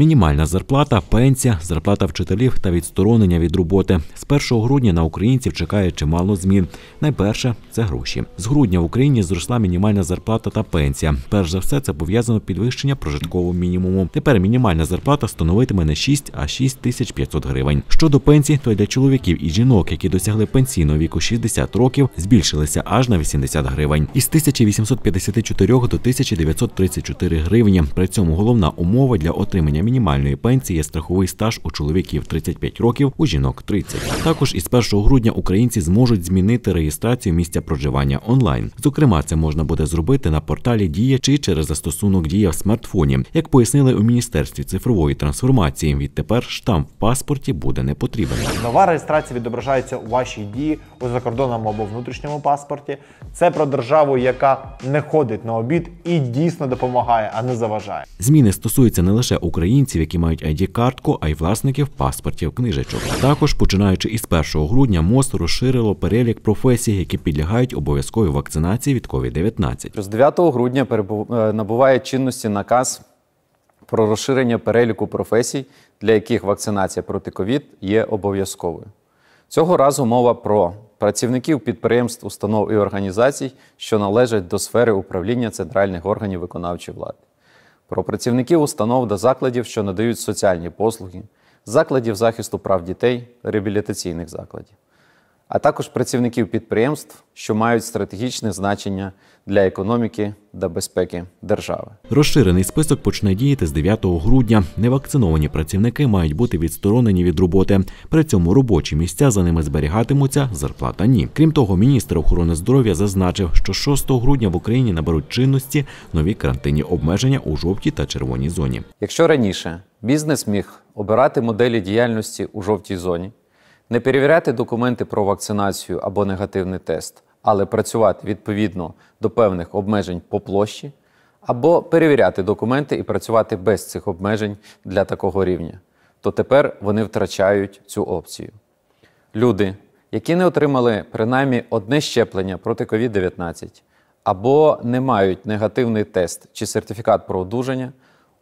Мінімальна зарплата, пенсія, зарплата вчителів та відсторонення від роботи. З 1 грудня на українців чекає чимало змін. Найперше це гроші. З грудня в Україні зросла мінімальна зарплата та пенсія. Перш за все, це пов'язано підвищення прожиткового мінімуму. Тепер мінімальна зарплата становитиме не 6, а 6 тисяч 500 гривень. Щодо пенсії, то для чоловіків і жінок, які досягли пенсійного віку 60 років, збільшилися аж на 80 гривень. Із 1854 до 1934 гривні. При цьому головна умова для отримання мінімальної пенсії страховий стаж у чоловіків 35 років, у жінок 30. Також із 1 грудня українці зможуть змінити реєстрацію місця проживання онлайн. Зокрема, це можна буде зробити на порталі Дія чи через застосунок Дія в смартфоні. Як пояснили у міністерстві цифрової трансформації, відтепер штамп в паспорті буде не потрібен. Нова реєстрація відображається у вашій дії у закордонному або внутрішньому паспорті. Це про державу, яка не ходить на обід і дійсно допомагає, а не заважає. Зміни стосуються не лише України українців, які мають id картку, а й власників паспортів книжечок. Також починаючи із 1 грудня, МОЗ розширило перелік професій, які підлягають обов'язковій вакцинації від covid 19 з 9 грудня е, набуває чинності наказ. Про розширення переліку професій, для яких вакцинація проти ковід є обов'язковою. Цього разу мова про працівників підприємств, установ і організацій, що належать до сфери управління центральних органів виконавчої влади про працівників установ та закладів, що надають соціальні послуги, закладів захисту прав дітей, реабілітаційних закладів а також працівників підприємств, що мають стратегічне значення для економіки та безпеки держави. Розширений список почне діяти з 9 грудня. Невакциновані працівники мають бути відсторонені від роботи. При цьому робочі місця за ними зберігатимуться, зарплата ні. Крім того, міністр охорони здоров'я зазначив, що 6 грудня в Україні наберуть чинності нові карантинні обмеження у жовтій та червоній зоні. Якщо раніше бізнес міг обирати моделі діяльності у жовтій зоні. Не перевіряти документи про вакцинацію або негативний тест, але працювати відповідно до певних обмежень по площі, або перевіряти документи і працювати без цих обмежень для такого рівня. То тепер вони втрачають цю опцію. Люди, які не отримали принаймні одне щеплення проти COVID-19 або не мають негативний тест чи сертифікат про одужання,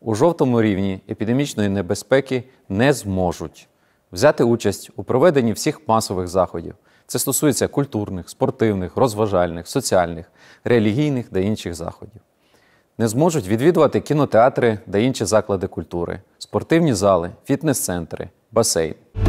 у жовтому рівні епідемічної небезпеки не зможуть взяти участь у проведенні всіх масових заходів. Це стосується культурних, спортивних, розважальних, соціальних, релігійних та інших заходів. Не зможуть відвідувати кінотеатри та інші заклади культури, спортивні зали, фітнес-центри, басейн.